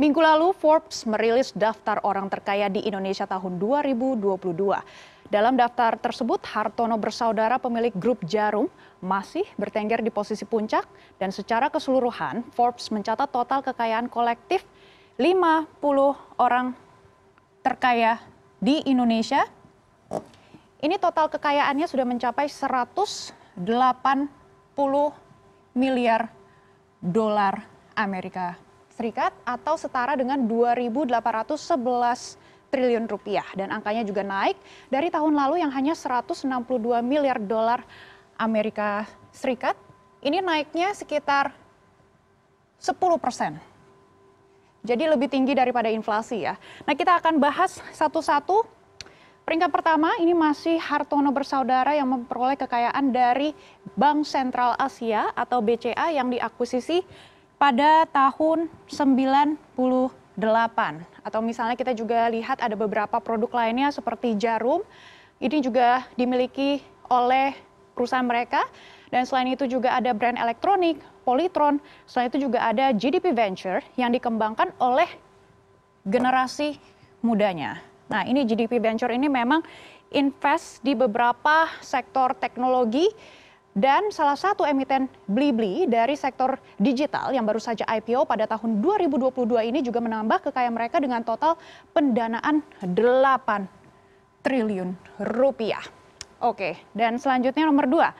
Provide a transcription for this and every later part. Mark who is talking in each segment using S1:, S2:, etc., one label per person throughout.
S1: Minggu lalu Forbes merilis daftar orang terkaya di Indonesia tahun 2022. Dalam daftar tersebut, Hartono bersaudara pemilik grup Jarum masih bertengger di posisi puncak dan secara keseluruhan Forbes mencatat total kekayaan kolektif 50 orang terkaya di Indonesia. Ini total kekayaannya sudah mencapai 180 miliar dolar Amerika Serikat atau setara dengan 2.811 triliun rupiah dan angkanya juga naik dari tahun lalu yang hanya 162 miliar dolar Amerika Serikat. Ini naiknya sekitar 10 persen. Jadi lebih tinggi daripada inflasi ya. Nah kita akan bahas satu-satu. Peringkat pertama ini masih Hartono bersaudara yang memperoleh kekayaan dari Bank Sentral Asia atau BCA yang diakuisisi pada tahun 98 atau misalnya kita juga lihat ada beberapa produk lainnya seperti jarum ini juga dimiliki oleh perusahaan mereka dan selain itu juga ada brand elektronik Polytron selain itu juga ada GDP Venture yang dikembangkan oleh generasi mudanya nah ini GDP Venture ini memang invest di beberapa sektor teknologi dan salah satu emiten Blibli dari sektor digital yang baru saja IPO pada tahun 2022 ini juga menambah kekayaan mereka dengan total pendanaan 8 triliun rupiah. Oke, dan selanjutnya nomor dua.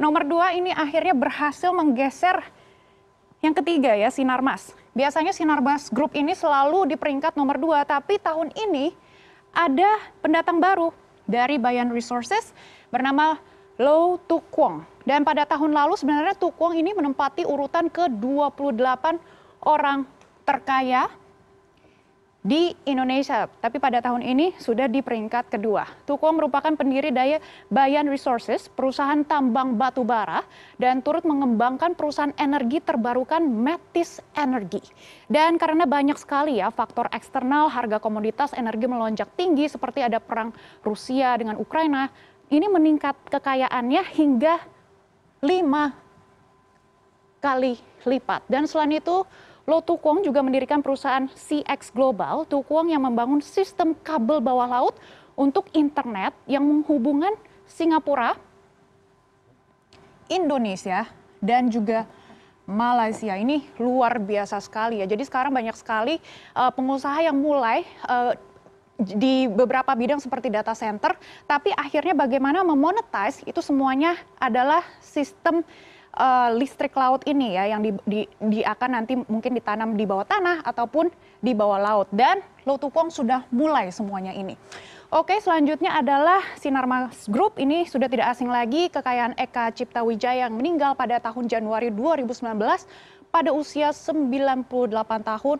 S1: Nomor dua ini akhirnya berhasil menggeser yang ketiga ya, Sinarmas. Biasanya Sinarmas Group ini selalu di peringkat nomor dua, tapi tahun ini ada pendatang baru dari Bayan Resources bernama Low Tukwong. Dan pada tahun lalu sebenarnya Tukwong ini menempati urutan ke-28 orang terkaya di Indonesia. Tapi pada tahun ini sudah di peringkat kedua. Tukwong merupakan pendiri Daya Bayan Resources, perusahaan tambang batu bara, dan turut mengembangkan perusahaan energi terbarukan Metis Energy. Dan karena banyak sekali ya faktor eksternal harga komoditas energi melonjak tinggi seperti ada perang Rusia dengan Ukraina, ini meningkat kekayaannya hingga lima kali lipat. Dan selain itu, Lo Tukwong juga mendirikan perusahaan CX Global, Tukwong yang membangun sistem kabel bawah laut untuk internet yang menghubungkan Singapura, Indonesia, dan juga Malaysia ini luar biasa sekali ya. Jadi sekarang banyak sekali uh, pengusaha yang mulai uh, di beberapa bidang seperti data center, tapi akhirnya bagaimana memonetize itu semuanya adalah sistem uh, listrik laut ini ya yang di, di, di akan nanti mungkin ditanam di bawah tanah ataupun di bawah laut dan Lotupong sudah mulai semuanya ini. Oke, selanjutnya adalah Sinarmas Group. Ini sudah tidak asing lagi kekayaan Eka Cipta Wijaya yang meninggal pada tahun Januari 2019 pada usia 98 tahun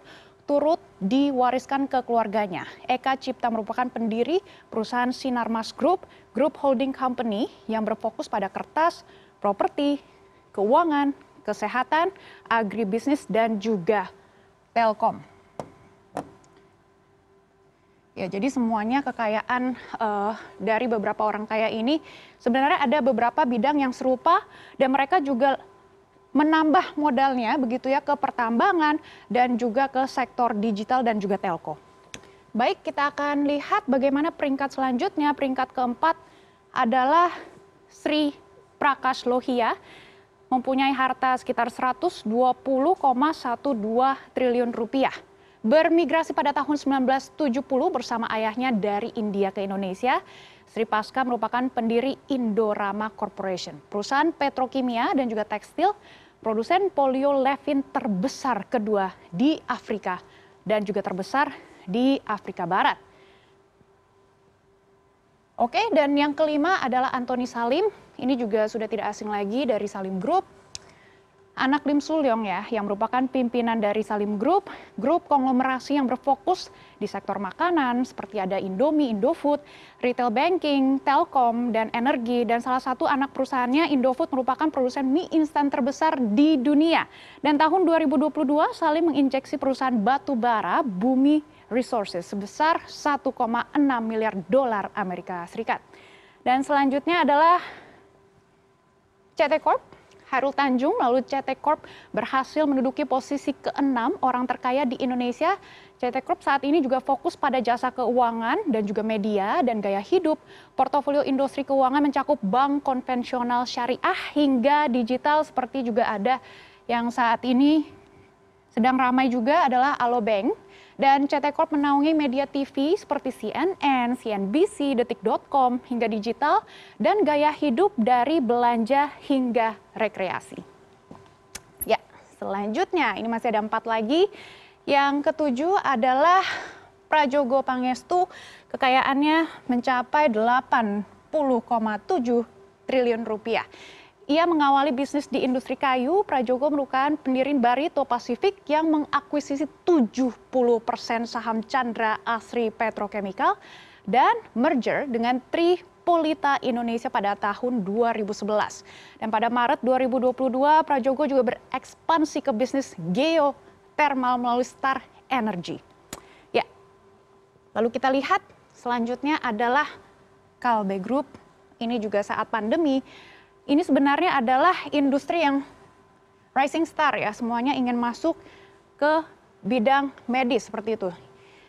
S1: turut diwariskan ke keluarganya. Eka Cipta merupakan pendiri perusahaan Sinarmas Group, group holding company yang berfokus pada kertas, properti, keuangan, kesehatan, agribisnis, dan juga telkom. Ya, jadi semuanya kekayaan uh, dari beberapa orang kaya ini sebenarnya ada beberapa bidang yang serupa dan mereka juga menambah modalnya begitu ya ke pertambangan dan juga ke sektor digital dan juga telco. Baik, kita akan lihat bagaimana peringkat selanjutnya. Peringkat keempat adalah Sri Prakash Lohia mempunyai harta sekitar 120,12 triliun rupiah. Bermigrasi pada tahun 1970 bersama ayahnya dari India ke Indonesia, Sri Pasca merupakan pendiri Indorama Corporation, perusahaan petrokimia dan juga tekstil produsen polio levin terbesar kedua di Afrika dan juga terbesar di Afrika Barat. Oke, dan yang kelima adalah Anthony Salim. Ini juga sudah tidak asing lagi dari Salim Group anak Lim Sulyong ya, yang merupakan pimpinan dari Salim Group, grup konglomerasi yang berfokus di sektor makanan seperti ada Indomie, Indofood, retail banking, Telkom, dan energi. Dan salah satu anak perusahaannya Indofood merupakan produsen mie instan terbesar di dunia. Dan tahun 2022 Salim menginjeksi perusahaan batu bara Bumi Resources sebesar 1,6 miliar dolar Amerika Serikat. Dan selanjutnya adalah CT Corp Hairul Tanjung lalu CT Corp berhasil menduduki posisi keenam orang terkaya di Indonesia. CT Corp saat ini juga fokus pada jasa keuangan dan juga media dan gaya hidup. Portofolio industri keuangan mencakup bank konvensional syariah hingga digital seperti juga ada yang saat ini sedang ramai juga adalah Alobank dan CT Corp menaungi media TV seperti CNN, CNBC, Detik.com hingga digital dan gaya hidup dari belanja hingga rekreasi. Ya, selanjutnya ini masih ada empat lagi. Yang ketujuh adalah Prajogo Pangestu kekayaannya mencapai 80,7 triliun rupiah. Ia mengawali bisnis di industri kayu, Prajogo merupakan pendiri Barito Pacific yang mengakuisisi 70% saham Chandra Asri Petrochemical dan merger dengan Tri Polita Indonesia pada tahun 2011. Dan pada Maret 2022, Prajogo juga berekspansi ke bisnis geothermal melalui Star Energy. Ya, lalu kita lihat selanjutnya adalah Kalbe Group. Ini juga saat pandemi ini sebenarnya adalah industri yang rising star ya, semuanya ingin masuk ke bidang medis seperti itu.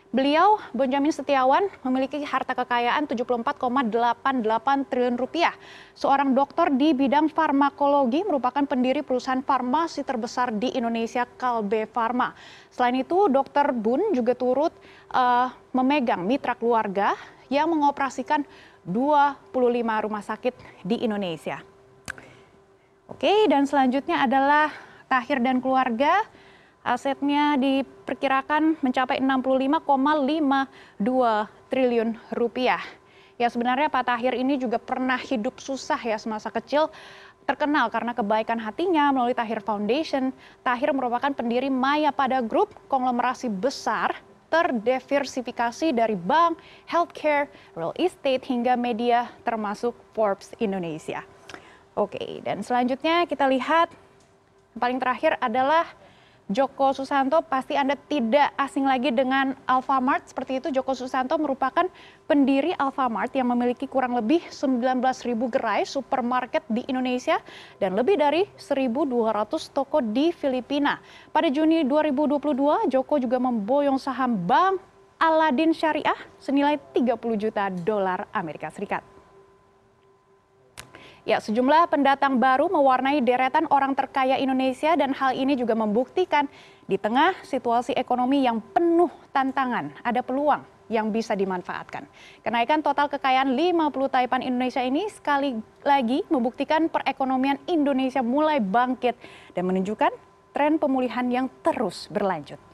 S1: Beliau, Benjamin Setiawan, memiliki harta kekayaan 74,88 triliun rupiah. Seorang dokter di bidang farmakologi merupakan pendiri perusahaan farmasi terbesar di Indonesia, Kalbe Pharma. Selain itu, Dokter Bun juga turut uh, memegang mitra keluarga yang mengoperasikan 25 rumah sakit di Indonesia. Oke, dan selanjutnya adalah Tahir dan keluarga. Asetnya diperkirakan mencapai 65,52 triliun rupiah. Ya sebenarnya Pak Tahir ini juga pernah hidup susah ya semasa kecil terkenal karena kebaikan hatinya melalui Tahir Foundation. Tahir merupakan pendiri Maya pada grup konglomerasi besar terdiversifikasi dari bank, healthcare, real estate hingga media termasuk Forbes Indonesia. Oke, dan selanjutnya kita lihat yang paling terakhir adalah Joko Susanto pasti Anda tidak asing lagi dengan Alfamart. Seperti itu Joko Susanto merupakan pendiri Alfamart yang memiliki kurang lebih 19.000 gerai supermarket di Indonesia dan lebih dari 1.200 toko di Filipina. Pada Juni 2022, Joko juga memboyong saham Bank Aladin Syariah senilai 30 juta dolar Amerika Serikat. Ya, sejumlah pendatang baru mewarnai deretan orang terkaya Indonesia dan hal ini juga membuktikan di tengah situasi ekonomi yang penuh tantangan, ada peluang yang bisa dimanfaatkan. Kenaikan total kekayaan 50 taipan Indonesia ini sekali lagi membuktikan perekonomian Indonesia mulai bangkit dan menunjukkan tren pemulihan yang terus berlanjut.